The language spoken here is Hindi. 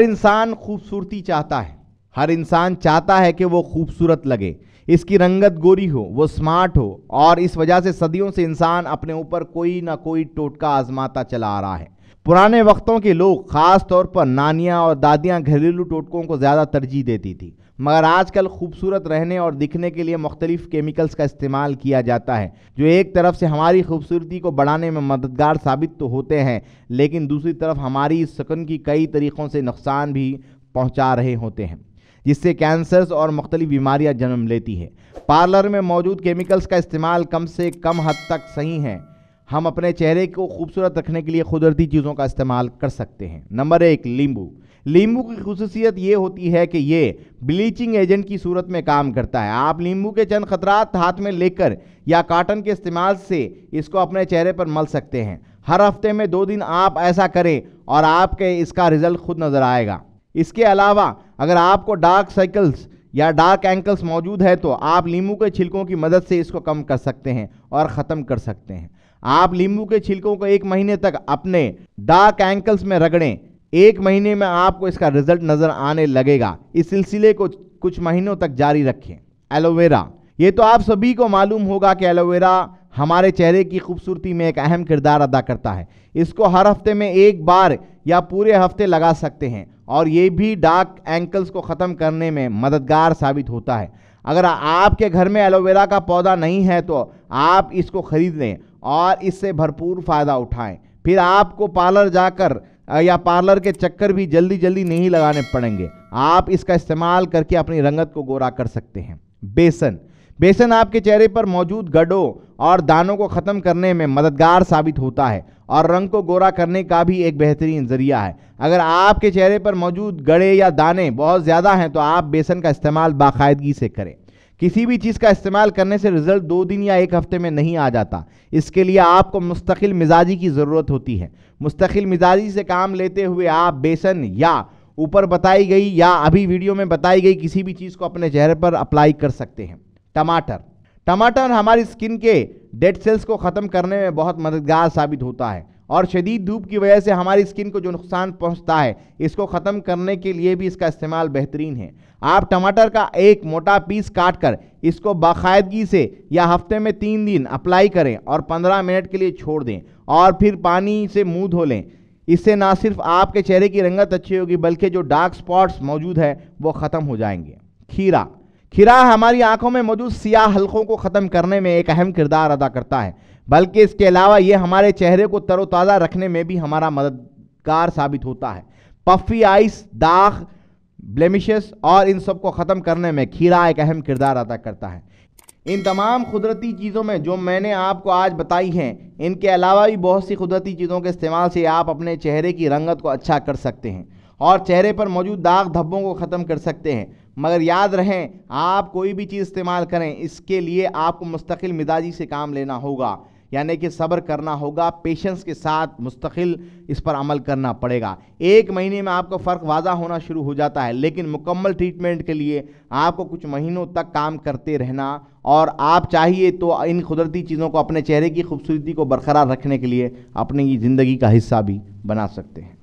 हर इंसान खूबसूरती चाहता है हर इंसान चाहता है कि वो खूबसूरत लगे इसकी रंगत गोरी हो वो स्मार्ट हो और इस वजह से सदियों से इंसान अपने ऊपर कोई ना कोई टोटका आजमाता चला आ रहा है पुराने वक्तों के लोग ख़ास तौर पर नानियाँ और दादियाँ घरेलू टोटकों को ज़्यादा तरजीह देती थी मगर आजकल खूबसूरत रहने और दिखने के लिए मुख्तलिफ केमिकल्स का इस्तेमाल किया जाता है जो एक तरफ से हमारी खूबसूरती को बढ़ाने में मददगार साबित तो होते हैं लेकिन दूसरी तरफ हमारी सकन की कई तरीक़ों से नुकसान भी पहुँचा रहे होते हैं जिससे कैंसर्स और मुख्तलिफ बीमारियाँ जन्म लेती है पार्लर में मौजूद केमिकल्स का इस्तेमाल कम से कम हद तक सही है हम अपने चेहरे को खूबसूरत रखने के लिए कुदरती चीज़ों का इस्तेमाल कर सकते हैं नंबर एक लींबू लींबू की खसूसियत ये होती है कि ये ब्लीचिंग एजेंट की सूरत में काम करता है आप लींबू के चंद खतरा हाथ में लेकर या काटन के इस्तेमाल से इसको अपने चेहरे पर मल सकते हैं हर हफ्ते में दो दिन आप ऐसा करें और आपके इसका रिजल्ट खुद नज़र आएगा इसके अलावा अगर आपको डार्क साइकिल्स या डार्क एंकल्स मौजूद है तो आप लींबू के छिलकों की मदद से इसको कम कर सकते हैं और ख़त्म कर सकते हैं आप लींबू के छिलकों को एक महीने तक अपने डार्क एंकल्स में रगड़ें एक महीने में आपको इसका रिजल्ट नज़र आने लगेगा इस सिलसिले को कुछ महीनों तक जारी रखें एलोवेरा ये तो आप सभी को मालूम होगा कि एलोवेरा हमारे चेहरे की खूबसूरती में एक अहम किरदार अदा करता है इसको हर हफ्ते में एक बार या पूरे हफ्ते लगा सकते हैं और ये भी डार्क एंकल्स को ख़त्म करने में मददगार साबित होता है अगर आपके घर में एलोवेरा का पौधा नहीं है तो आप इसको ख़रीद लें और इससे भरपूर फ़ायदा उठाएं फिर आपको पार्लर जाकर या पार्लर के चक्कर भी जल्दी जल्दी नहीं लगाने पड़ेंगे आप इसका इस्तेमाल करके अपनी रंगत को गोरा कर सकते हैं बेसन बेसन आपके चेहरे पर मौजूद गड्ढों और दानों को ख़त्म करने में मददगार साबित होता है और रंग को गोरा करने का भी एक बेहतरीन ज़रिया है अगर आपके चेहरे पर मौजूद गड़े या दाने बहुत ज़्यादा हैं तो आप बेसन का इस्तेमाल बाकायदगी से करें किसी भी चीज़ का इस्तेमाल करने से रिजल्ट दो दिन या एक हफ्ते में नहीं आ जाता इसके लिए आपको मुस्तकिल मिजाजी की ज़रूरत होती है मुस्तकिल मिजाजी से काम लेते हुए आप बेसन या ऊपर बताई गई या अभी वीडियो में बताई गई किसी भी चीज़ को अपने चेहरे पर अप्लाई कर सकते हैं टमाटर टमाटर हमारी स्किन के डेड सेल्स को ख़त्म करने में बहुत मददगार साबित होता है और शदीद धूप की वजह से हमारी स्किन को जो नुकसान पहुंचता है इसको ख़त्म करने के लिए भी इसका इस्तेमाल बेहतरीन है आप टमाटर का एक मोटा पीस काट कर इसको बाकायदगी से या हफ्ते में तीन दिन अप्लाई करें और पंद्रह मिनट के लिए छोड़ दें और फिर पानी से मुँह धो लें इससे ना सिर्फ आपके चेहरे की रंगत अच्छी होगी बल्कि जो डार्क स्पॉट्स मौजूद है वो ख़त्म हो जाएंगे खीरा खीरा हमारी आंखों में मौजूद सियाह हल्कों को ख़त्म करने में एक अहम किरदार अदा करता है बल्कि इसके अलावा ये हमारे चेहरे को तरोताज़ा रखने में भी हमारा मददगार साबित होता है पफी आइस दाग ब्लेमिशेस और इन सब को ख़त्म करने में खीरा एक अहम किरदार अदा करता है इन तमाम कुदरती चीज़ों में जो मैंने आपको आज बताई हैं इनके अलावा भी बहुत सी कुदरती चीज़ों के इस्तेमाल से आप अपने चेहरे की रंगत को अच्छा कर सकते हैं और चेहरे पर मौजूद दाग धब्बों को ख़त्म कर सकते हैं मगर याद रहें आप कोई भी चीज़ इस्तेमाल करें इसके लिए आपको मुस्तकिल मिजाजी से काम लेना होगा यानी कि सब्र करना होगा पेशेंस के साथ मुस्तकिल इस पर अमल करना पड़ेगा एक महीने में आपका फ़र्क वाजा होना शुरू हो जाता है लेकिन मुकम्मल ट्रीटमेंट के लिए आपको कुछ महीनों तक काम करते रहना और आप चाहिए तो इन कुदरती चीज़ों को अपने चेहरे की खूबसूरती को बरकरार रखने के लिए अपनी ज़िंदगी का हिस्सा भी बना सकते हैं